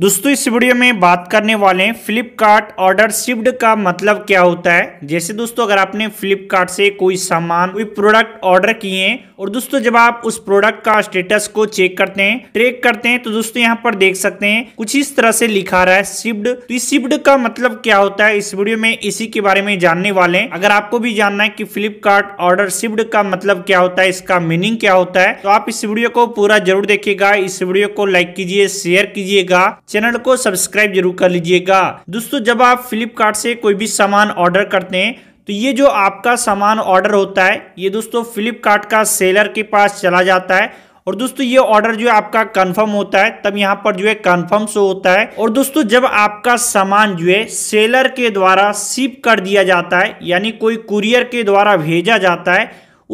दोस्तों इस वीडियो में बात करने वाले हैं फ्लिपकार्ट ऑर्डर शिफ्ट का मतलब क्या होता है जैसे दोस्तों अगर आपने फ्लिपकार्ट से कोई सामान कोई प्रोडक्ट ऑर्डर किए हैं और दोस्तों जब आप उस प्रोडक्ट का स्टेटस को चेक करते हैं ट्रेक करते हैं तो दोस्तों यहाँ पर देख सकते हैं कुछ इस तरह से लिखा रहा है शिफ्ट तो इस शिफ्ट का मतलब क्या होता है इस वीडियो में इसी के बारे में जानने वाले हैं अगर आपको भी जानना है की फ्लिपकार्ट ऑर्डर शिफ्ट का मतलब क्या होता है इसका मीनिंग क्या होता है तो आप इस वीडियो को पूरा जरूर देखिएगा इस वीडियो को लाइक कीजिए शेयर कीजिएगा चैनल को सब्सक्राइब जरूर कर लीजिएगा दोस्तों जब आप फ्लिपकार्ट से कोई भी सामान ऑर्डर करते हैं तो ये जो आपका सामान ऑर्डर होता है ये दोस्तों फ्लिपकार्ट का सेलर के पास चला जाता है और दोस्तों ये ऑर्डर जो है आपका कंफर्म होता है तब यहाँ पर जो है कंफर्म शो होता है और दोस्तों जब आपका सामान जो है सेलर के द्वारा शिप कर दिया जाता है यानी कोई कुरियर के द्वारा भेजा जाता है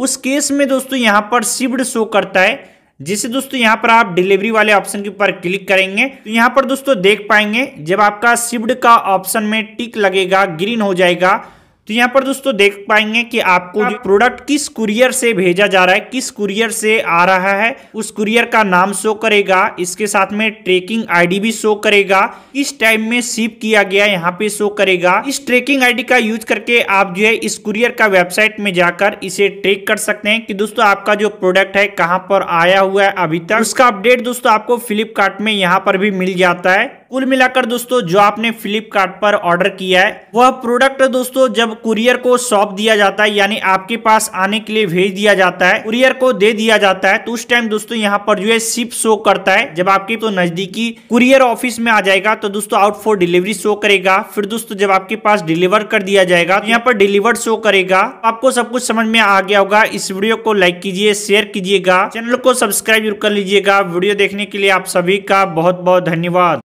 उस केस में दोस्तों यहाँ पर सिप्ड शो करता है जिसे दोस्तों यहाँ पर आप डिलीवरी वाले ऑप्शन के ऊपर क्लिक करेंगे तो यहाँ पर दोस्तों देख पाएंगे जब आपका शिफ्ट का ऑप्शन में टिक लगेगा ग्रीन हो जाएगा तो यहाँ पर दोस्तों देख पाएंगे कि आपको प्रोडक्ट किस कुरियर से भेजा जा रहा है किस कुरियर से आ रहा है उस कुरियर का नाम शो करेगा इसके साथ में ट्रेकिंग आईडी भी शो करेगा किस टाइम में शिप किया गया यहाँ पे शो करेगा इस ट्रेकिंग आईडी का यूज करके आप जो है इस कुरियर का वेबसाइट में जाकर इसे ट्रेक कर सकते हैं कि दोस्तों आपका जो प्रोडक्ट है कहाँ पर आया हुआ है अभी तक उसका अपडेट दोस्तों आपको फ्लिपकार्ट में यहाँ पर भी मिल जाता है कुल मिलाकर दोस्तों जो आपने फ्लिपकार्ट पर ऑर्डर किया है वह प्रोडक्ट दोस्तों जब कुरियर को सौंप दिया जाता है यानी आपके पास आने के लिए भेज दिया जाता है कुरियर को दे दिया जाता है तो उस टाइम दोस्तों यहाँ पर जो है शिप शो करता है जब आपके तो नजदीकी कुरियर ऑफिस में आ जाएगा तो दोस्तों आउट फॉर डिलीवरी शो करेगा फिर दोस्तों जब आपके पास डिलीवर कर दिया जाएगा तो यहाँ पर डिलीवर शो करेगा आपको सब कुछ समझ में आ गया होगा इस वीडियो को लाइक कीजिए शेयर कीजिएगा चैनल को सब्सक्राइब कर लीजिएगा वीडियो देखने के लिए आप सभी का बहुत बहुत धन्यवाद